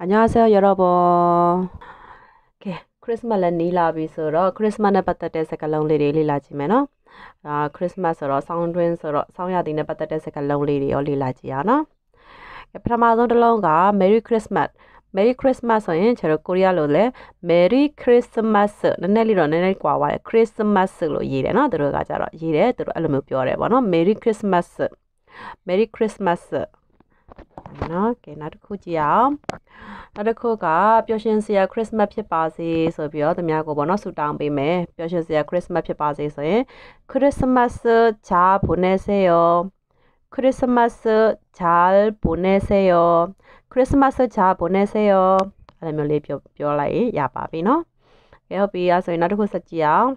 အညာဆဲရတော့ဘောကဲခရစ်စမတ်လည်းနီးလာပြီဆိုတော့ခရစ်စမတ်နဲ့ပတ်သက်တဲ့စကားလုံးလေးတွေလေ့လာကြည့်မယ်နော်အာခရစ်စမတ်ဆိုတော့ဆောင်းတွင်းဆိုတော့ဆောင်းရာသီနဲ့ပတ်သက်တဲ့စကားလုံးလေးတွေရောလေ့လာကြည့်ရအောင်နော်ပထမဆုံးတစ်လုံးက Merry Christmas Merry Christmas ဆိုရင်ကျွန်တော်ကိုရီးယားလိုလဲ Merry Christmas နည်းနည်းလေးတော့နည်းနည်းကွာပါတယ် Christmas လို့ရေးတယ်နော်သူတို့ကကြတော့ရေးတယ်သူတို့အဲ့လိုမျိုးပြောတယ်ပေါ့နော် Merry Christmas Merry Christmas နော်ကဲနောက်တစ်ခုကြည့်အောင် a ော k o g a ်ခုကပျော်ရွှင်စရာခရစ်မ a ်ဖြစ်ပါစေဆ m i ပြီးတော့သူမျ n းကိုပေ o s h ေ n Sia Christmas မယ p a ျော်ရွှင်စရာခရစ်မတ်ဖြစ်ပါစေဆိုရင်ခရစ်မတ် n e s e o Christmas cha 스마 n e s e o a အဲ့လိုမျိုးလေးပြောပြောလိုက်ရပါ o ြီเนาะကဲဟုတ်ပြီအဲ့ဆိုရင်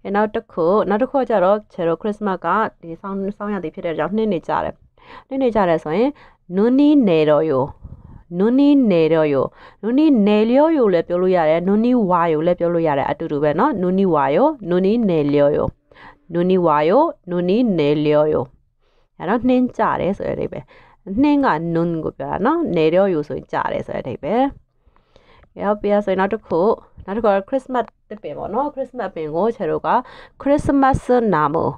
ကဲနောက်တစ်ခုနောက်တစ်ခုကကြတော့ခြေတော့ခရစ်စမတ်ကဒီဆောင်းဆောင်းရသည်ဖြစ်တဲ့ကြောင့်နှင်းနေကြတယ်နှင်းနေကြတယ်ဆိုရင်နွနီနေတော့ယိုနွနီနေတော့ယိုနွနီနေလျောယိုလည်းပြောလို့ရတယ်နွနီဝါယိုလည်းပြောလို့ရတယ်အတူတူပဲเนาะနွနီဝါယိုနွနီနေလျောယိုနွနီဝါယိုနွနီနေလျောယိုအဲ့တော့နှင်းကြတယ်ဆိုတဲ့အဓိပ္ပာယ်နှင်းကနွန်ကိုပြောတာเนาะနေလျောယိုဆိုရင်ကြတယ်ဆိုတဲ့အဓိပ္ပာယ်ရောက်ပြဆိုရင်နောက်တစ်ခုနောက်တစ်ခုက Christmas တစ်ပင်ပေါ့နော် Christmas ပင်ကိုချေတို့က Christmas နာမို့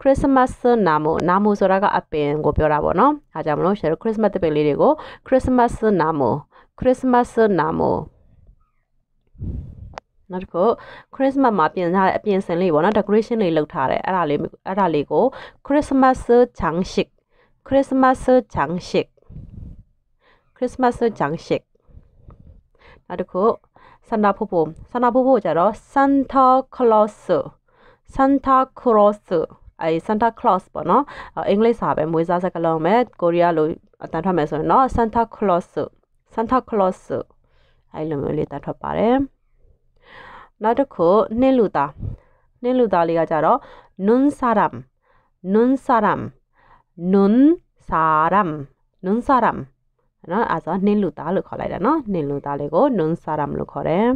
Christmas နာမို့နာမို့ဆိုတာကအပင်ကိုပြောတာပေါ့နော်အားကြောင့်မလို့ရှယ် Christmas တပင်လေးတွေကို Christmas နာမို့ Christmas နာမို့နောက်တစ်ခု Christmas မှာပြင်ထားတဲ့အပြင်စင်လေးပေါ့နော် decoration လေးလုပ်ထားတယ်အဲ့ဒါလေးအဲ့ဒါလေးကို Christmas changshik Christmas changshik Christmas changshik နောက်တစ်ခုဆန္ဒဖို့ဖို့ဆန္ဒဖို့ဖို့ကြတော့ Santa Claus Santa Claus အဲ Santa Claus ပေါ့နော်အင်္ဂလိပ်စာပဲမွေးစားစကားလုံးပဲကိုရီးယားလိုအတန်ထွက်မယ်ဆိုရင်နော် Santa Claus Santa Claus အဲလိုမျိုးလေးတတ်ထွက်ပါတယ်နောက်တစ်ခုနှင်းလူသားနှင်းလူသားလေးကကြတော့ Nun Saram Nun Saram Nun Saram Nun Saram နော်အဲဆိုနှင်းလူသားလို့ခေါ်လိုက်တာနော်နှင်းလူသားလေးကိုနွန်ဆာရမ်လို့ခေါ်တယ်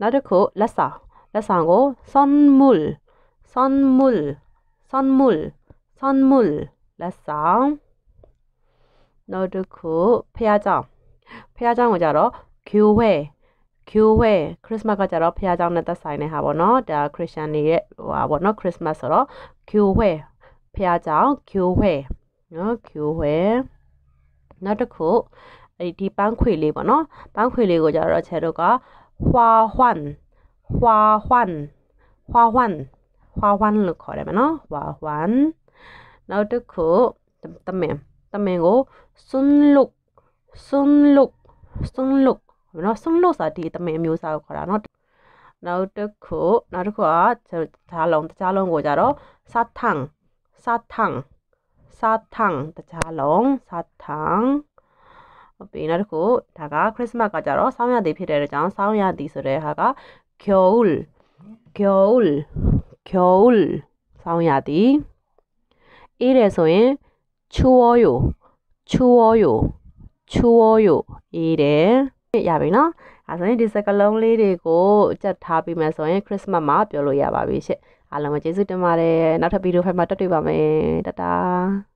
နောက်တစ်ခုလက်ဆောင်လက်ဆောင်ကိုဆွန်မူလ်ဆွန်မူလ်ဆွန်မူလ်ဆွန်မူလ်လက်ဆောင်နောက်တစ်ခုဖះเจ้าဖះเจ้าကိုကြတော့ဂူဝဲကျိုးဝဲခရစ်စမတ်ကကြတော့ဖခင်เจ้าနဲ့သက်ဆိုင်တဲ့ဟာပေါ့နော်ဒါခရစ်ယာန်တွေရဲ့ဟဟာပေါ့နော်ခရစ်စမတ်ဆိုတော့ကျိုးဝဲဖခင်เจ้าကျိုးဝဲနော်ကျိုးဝဲနောက်တစ်ခုအဲ့ဒီပန်းခွေလေးပေါ့နော်ပန်းခွေလေးကိုကြတော့ချဲတို့ကဟွာဟွမ်ဟွာဟွမ်ဟွာဟွမ်ဟွာဟွမ်လို့ခေါ်တယ်မနော်ဟွာဟွမ်နောက်တစ်ခုတမင်တမင်ကိုစွန်းလုတ်စွန်းလုတ်စွန်းလုတ်နော်စွန်းလုတ်စာဒီတမင်အမျိုးအစားကိုခေါ်တာနော်နောက်တစ်ခုနောက်တစ်ခုကခြားလုံးတခြားလုံးကိုကြတော့စာထန်စာထန်စာထန်တခြားလုံးစာထန်ပြီးနောက်တစ်ခုဒါကခရစ်မတ်ကကြတော့ဆောင်းရသည်ဖြစ်တဲ့အတွက်ကြောင့်ဆောင်းရသည်ဆိုတဲ့ဟာက kyoul kyoul kyoul ဆောင်းရသည်အေးတယ်ဆိုရင် chuoyo chuoyo chuoyo အေးတယ်ရပြီနော်အဲဆိုရင်ဒီစကလုံးလေးတွေကိုကြက်ထားပြီးမှဆိုရင်ခရစ်မတ်မှာပြောလို့ရပါပြီရှင့်အားလုံးကိုကျေးဇူးတင်ပါတယ်နောက်ထပ်ဗီဒီယိုဖိုင်မှာတွေ့ပါမယ်တတား